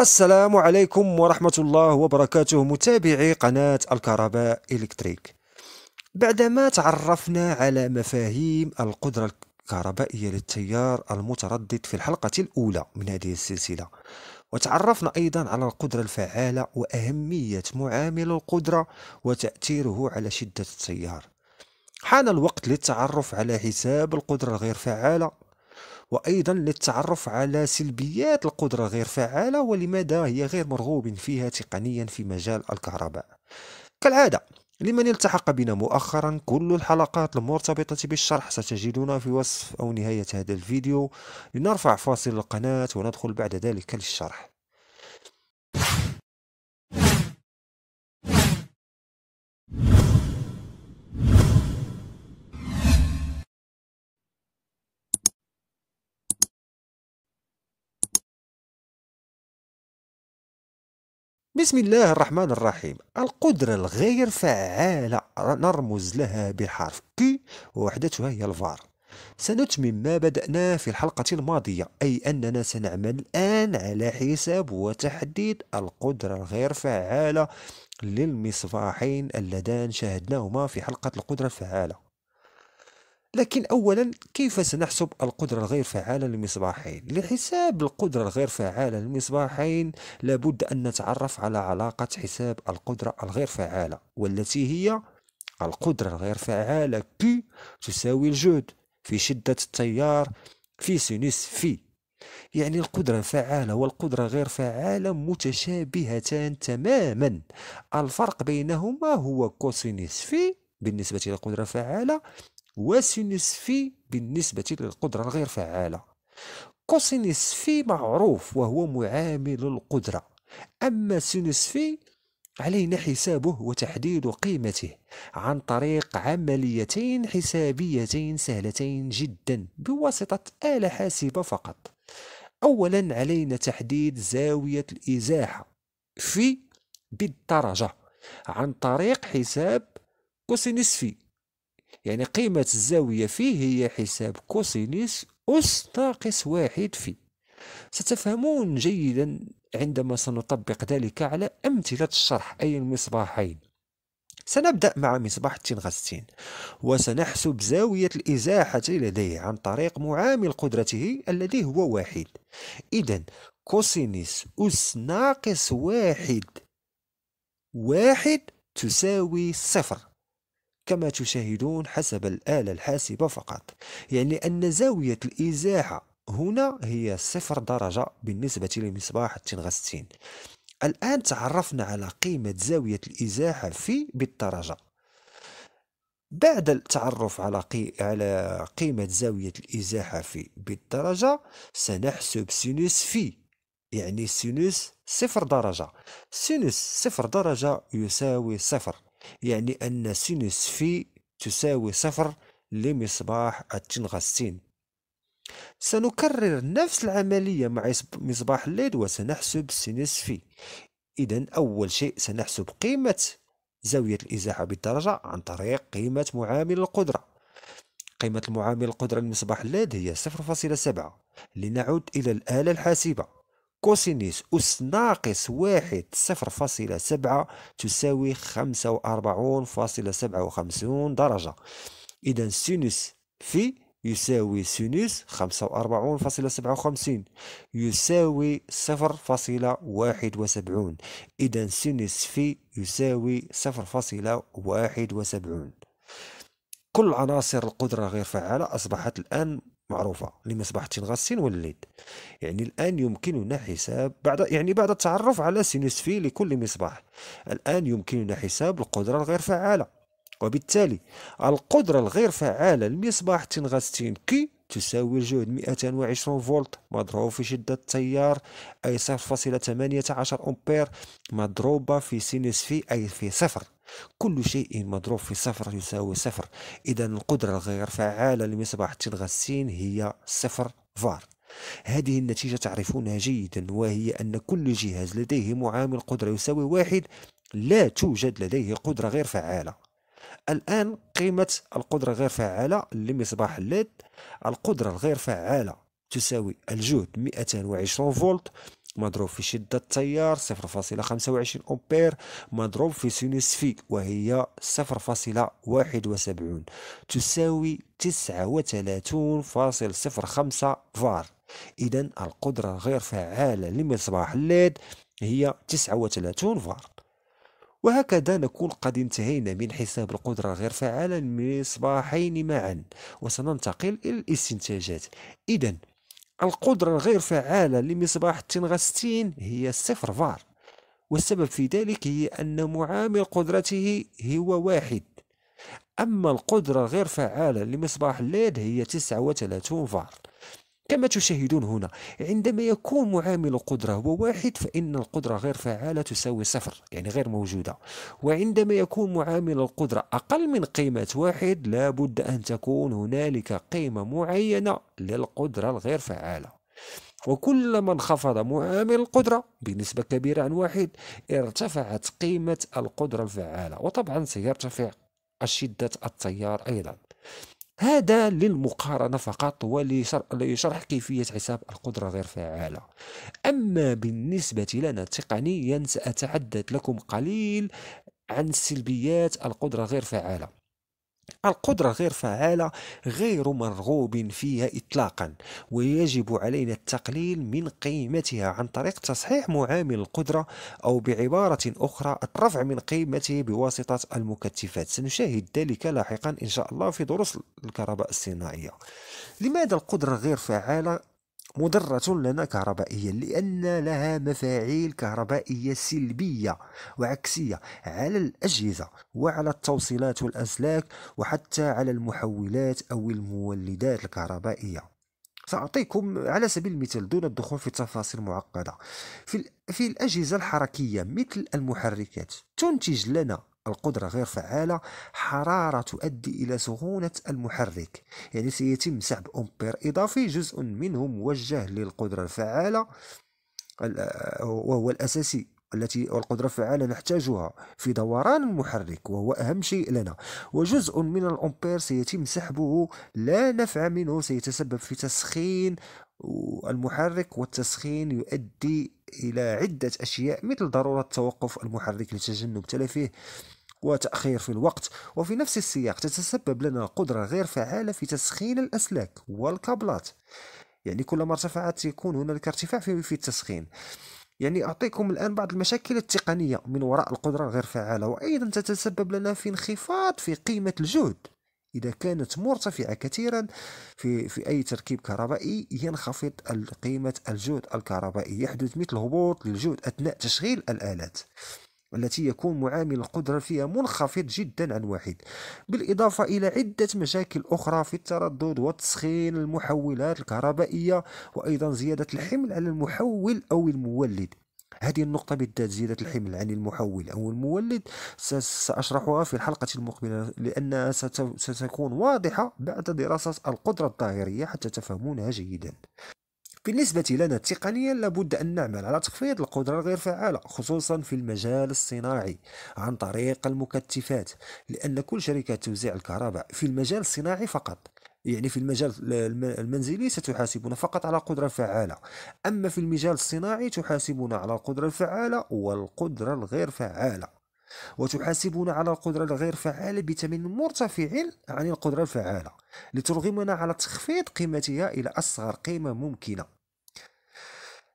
السلام عليكم ورحمة الله وبركاته متابعي قناة الكهرباء إلكتريك بعدما تعرفنا على مفاهيم القدرة الكهربائية للتيار المتردد في الحلقة الأولى من هذه السلسلة وتعرفنا أيضا على القدرة الفعالة وأهمية معامل القدرة وتأثيره على شدة التيار حان الوقت للتعرف على حساب القدرة الغير فعالة وأيضا للتعرف على سلبيات القدرة غير فعالة ولماذا هي غير مرغوب فيها تقنيا في مجال الكهرباء كالعادة لمن التحق بنا مؤخرا كل الحلقات المرتبطة بالشرح ستجدونها في وصف أو نهاية هذا الفيديو لنرفع فاصل القناة وندخل بعد ذلك للشرح بسم الله الرحمن الرحيم القدرة الغير فعالة نرمز لها بحرف كي ووحدتها هي الفار سنتمم ما بدأناه في الحلقة الماضية أي أننا سنعمل الآن على حساب وتحديد القدرة الغير فعالة للمصباحين اللذان شاهدناهما في حلقة القدرة الفعالة لكن أولا كيف سنحسب القدرة الغير فعالة للمصباحين؟ لحساب القدرة الغير فعالة للمصباحين لابد أن نتعرف على علاقة حساب القدرة الغير فعالة والتي هي القدرة الغير فعالة Q تساوي الجهد في شدة التيار في سينوس في يعني القدرة الفعالة والقدرة غير فعالة متشابهتان تماما الفرق بينهما هو كوسينوس في بالنسبة للقدرة الفعالة وسينوس في بالنسبة للقدرة الغير فعالة كوسينوس في معروف وهو معامل القدرة أما في علينا حسابه وتحديد قيمته عن طريق عمليتين حسابيتين سهلتين جدا بواسطة آلة حاسبة فقط أولا علينا تحديد زاوية الإزاحة في بالدرجة عن طريق حساب كوسينس في يعني قيمة الزاوية فيه هي حساب كوسينيس أس ناقص واحد في ستفهمون جيدا عندما سنطبق ذلك على أمثلة الشرح أي المصباحين سنبدأ مع مصباح التنغستين وسنحسب زاوية الإزاحة لديه عن طريق معامل قدرته الذي هو واحد إذا كوسينيس أس ناقص واحد واحد تساوي صفر كما تشاهدون حسب الآلة الحاسبة فقط يعني أن زاوية الإزاحة هنا هي صفر درجة بالنسبة لمصباح التنغستين الآن تعرفنا على قيمة زاوية الإزاحة في بالدرجة بعد التعرف على قي... على قيمة زاوية الإزاحة في بالدرجة سنحسب سينوس في يعني سينوس صفر درجة سينوس صفر درجة يساوي صفر يعني أن سينوس في تساوي صفر لمصباح التنغستين سنكرر نفس العملية مع مصباح الليد وسنحسب سينوس في إذا أول شيء سنحسب قيمة زاوية الإزاحة بالدرجة عن طريق قيمة معامل القدرة قيمة المعامل القدرة لمصباح الليد هي 0.7 لنعود إلى الآلة الحاسبة كوسينيس أس ناقص واحد صفر فاصلة سبعة تساوي خمسة وأربعون فاصلة سبعة وخمسون درجة إذا سينوس في يساوي سينوس خمسة وأربعون فاصلة سبعة وخمسين يساوي صفر فاصلة واحد وسبعون إذا سينوس في يساوي صفر فاصلة واحد وسبعون كل عناصر القدرة غير فعالة أصبحت الآن معروفه لمصباح التنغسين والليد يعني الان يمكننا حساب بعد يعني بعد التعرف على سينوس في لكل مصباح الان يمكننا حساب القدره الغير فعاله وبالتالي القدره الغير فعاله لمصباح تنغستين كي تساوي الجهد 220 فولت مضروب في شدة التيار أي 0.18 أمبير مضروبة في سينس في أي في صفر كل شيء مضروب في صفر يساوي صفر إذا القدرة الغير فعالة لمصباح تلغى السين هي صفر فار هذه النتيجة تعرفونها جيدا وهي أن كل جهاز لديه معامل قدرة يساوي واحد لا توجد لديه قدرة غير فعالة الآن قيمة القدرة غير فعالة لمصباح الليد القدرة الغير فعالة تساوي الجهد 220 فولت مضروب في شدة تيار 0.25 أمبير مضروب في سينوس في وهي 0.71 تساوي 39.05 فار إذا القدرة غير فعالة لمصباح الليد هي 39 فار وهكذا نكون قد انتهينا من حساب القدرة غير فعالة للمصباحين معا وسننتقل إلى الاستنتاجات إذا القدرة الغير فعالة لمصباح التنغستين هي صفر فار والسبب في ذلك هي أن معامل قدرته هو واحد أما القدرة الغير فعالة لمصباح الليد هي 39 فار كما تشاهدون هنا عندما يكون معامل القدرة هو واحد فإن القدرة غير فعالة تساوي صفر يعني غير موجودة وعندما يكون معامل القدرة أقل من قيمة واحد لابد أن تكون هنالك قيمة معينة للقدرة الغير فعالة وكلما انخفض معامل القدرة بنسبة كبيرة عن واحد ارتفعت قيمة القدرة الفعالة وطبعا سيرتفع شدة التيار أيضا هذا للمقارنة فقط ولشرح كيفية حساب القدرة غير فعالة أما بالنسبة لنا تقنيا سأتحدث لكم قليل عن سلبيات القدرة غير فعالة القدرة غير فعالة غير مرغوب فيها إطلاقا ويجب علينا التقليل من قيمتها عن طريق تصحيح معامل القدرة أو بعبارة أخرى الرفع من قيمته بواسطة المكتفات سنشاهد ذلك لاحقا إن شاء الله في دروس الكهرباء الصناعية لماذا القدرة غير فعالة مضرة لنا كهربائيا لأن لها مفاعيل كهربائية سلبية وعكسية على الأجهزة وعلى التوصيلات والأسلاك وحتى على المحولات أو المولدات الكهربائية سأعطيكم على سبيل المثال دون الدخول في تفاصيل معقدة في, في الأجهزة الحركية مثل المحركات تنتج لنا القدرة غير فعالة حرارة تؤدي إلى سخونة المحرك يعني سيتم سحب أمبير إضافي جزء منه موجه للقدرة الفعالة آه، وهو الأساسي التي والقدرة الفعالة نحتاجها في دوران المحرك وهو أهم شيء لنا وجزء من الأمبير سيتم سحبه لا نفع منه سيتسبب في تسخين المحرك والتسخين يؤدي إلى عدة أشياء مثل ضرورة توقف المحرك لتجنب تلفه وتأخير في الوقت وفي نفس السياق تتسبب لنا قدرة غير فعالة في تسخين الأسلاك والكابلات يعني كلما ارتفعت يكون هنالك ارتفاع في التسخين يعني أعطيكم الآن بعض المشاكل التقنية من وراء القدرة الغير فعالة وأيضا تتسبب لنا في انخفاض في قيمة الجهد إذا كانت مرتفعة كثيرا في, في أي تركيب كهربائي ينخفض قيمة الجهد الكهربائي يحدث مثل هبوط للجهد أثناء تشغيل الآلات التي يكون معامل القدرة فيها منخفض جدا عن واحد بالإضافة إلى عدة مشاكل أخرى في التردد وتسخين المحولات الكهربائية وأيضا زيادة الحمل على المحول أو المولد هذه النقطة بالذات زيادة الحمل عن المحول أو المولد سأشرحها في الحلقة المقبلة لأنها ستكون واضحة بعد دراسة القدرة الظاهرية حتى تفهمونها جيدا بالنسبة لنا تقنيا لابد أن نعمل على تخفيض القدرة الغير فعالة خصوصا في المجال الصناعي عن طريق المكتفات لأن كل شركة توزيع الكهرباء في المجال الصناعي فقط يعني في المجال المنزلي ستحاسبنا فقط على قدرة فعالة أما في المجال الصناعي تحاسبنا على القدرة الفعالة والقدرة الغير فعالة وتحاسبنا على القدرة الغير فعالة بثمن مرتفع عن القدرة الفعالة لترغمنا على تخفيض قيمتها إلى أصغر قيمة ممكنة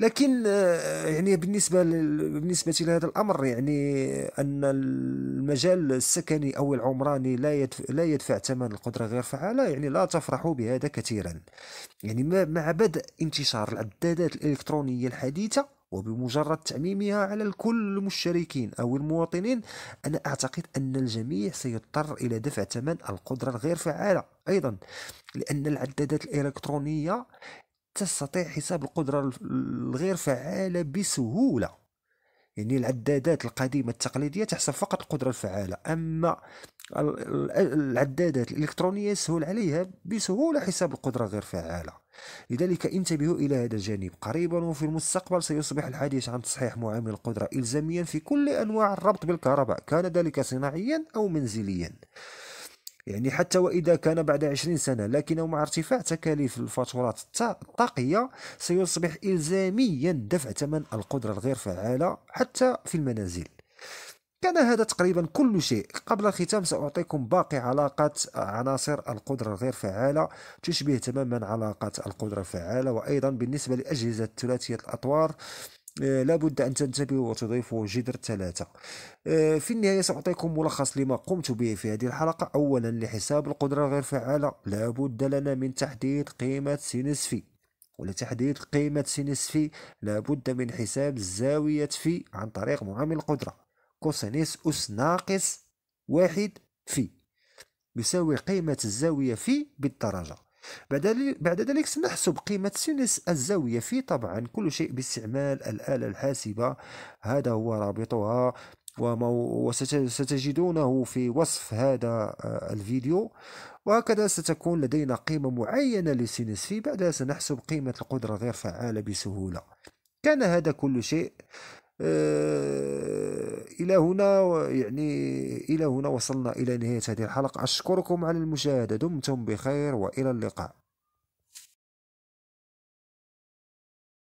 لكن آه، يعني بالنسبة بالنسبة لهذا الأمر يعني أن المجال السكني أو العمراني لا يدفع, لا يدفع ثمن القدرة غير فعالة يعني لا تفرحوا بهذا كثيرا يعني مع بدء انتشار العدادات الإلكترونية الحديثة وبمجرد تعميمها على كل المشتركين أو المواطنين أنا أعتقد أن الجميع سيضطر إلى دفع ثمن القدرة الغير فعالة أيضا لأن العدادات الإلكترونية تستطيع حساب القدرة الغير فعالة بسهولة يعني العدادات القديمه التقليديه تحسب فقط القدره الفعاله اما العدادات الالكترونيه سهل عليها بسهوله حساب القدره غير فعاله لذلك انتبهوا الى هذا الجانب قريبا وفي المستقبل سيصبح الحديث عن تصحيح معامل القدره الزاميا في كل انواع الربط بالكهرباء كان ذلك صناعيا او منزليا يعني حتى وإذا كان بعد عشرين سنة لكنه مع ارتفاع تكاليف الفاتورات الطاقية سيصبح إلزاميا دفع ثمن القدرة الغير فعالة حتى في المنازل كان هذا تقريبا كل شيء قبل الختام سأعطيكم باقي علاقات آه، عناصر القدرة الغير فعالة تشبه تماما علاقات القدرة الفعالة وأيضا بالنسبة لأجهزة ثلاثية الأطوار آه، لابد أن تنتبهوا وتضيفوا جذر ثلاثة آه، في النهاية سأعطيكم ملخص لما قمت به في هذه الحلقة أولا لحساب القدرة الغير فعالة لابد لنا من تحديد قيمة سينس في ولتحديد قيمة سينس في لابد من حساب زاوية في عن طريق معامل القدرة كوسينس أس ناقص واحد في يساوي قيمة الزاوية في بالدرجة بعد ذلك سنحسب قيمة سينس الزاوية في طبعا كل شيء باستعمال الآلة الحاسبة هذا هو رابطها وستجدونه في وصف هذا آه، الفيديو وهكذا ستكون لدينا قيمة معينة لسينس في بعدها سنحسب قيمة القدرة غير فعالة بسهولة كان هذا كل شيء آه، الى هنا يعني الى هنا وصلنا الى نهايه هذه الحلقه اشكركم على المشاهده دمتم بخير والى اللقاء